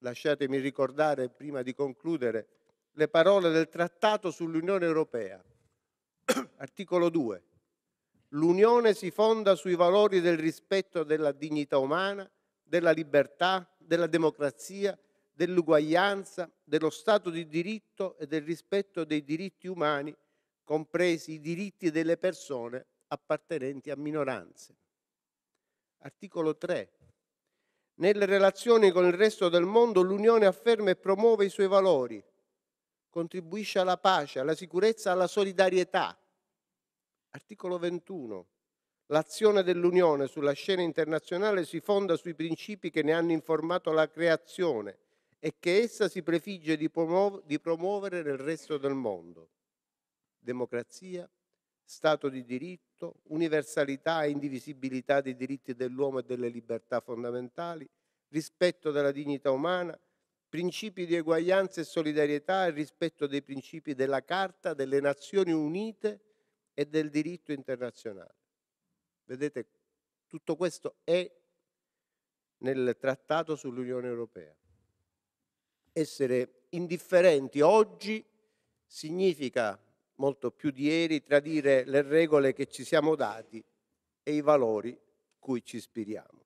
Lasciatemi ricordare, prima di concludere, le parole del Trattato sull'Unione Europea. Articolo 2. L'Unione si fonda sui valori del rispetto della dignità umana, della libertà, della democrazia, dell'uguaglianza, dello Stato di diritto e del rispetto dei diritti umani, compresi i diritti delle persone appartenenti a minoranze. Articolo 3. Nelle relazioni con il resto del mondo l'Unione afferma e promuove i suoi valori, contribuisce alla pace, alla sicurezza, alla solidarietà. Articolo 21. L'azione dell'Unione sulla scena internazionale si fonda sui principi che ne hanno informato la creazione e che essa si prefigge di, promuovere nel resto del mondo. Democrazia, Stato di diritto, universalità e indivisibilità dei diritti dell'uomo e delle libertà fondamentali, rispetto della dignità umana, principi di eguaglianza e solidarietà e rispetto dei principi della Carta delle Nazioni Unite e del diritto internazionale. Vedete, tutto questo è nel trattato sull'Unione Europea. Essere indifferenti oggi significa molto più di ieri, tradire le regole che ci siamo dati e i valori cui ci ispiriamo.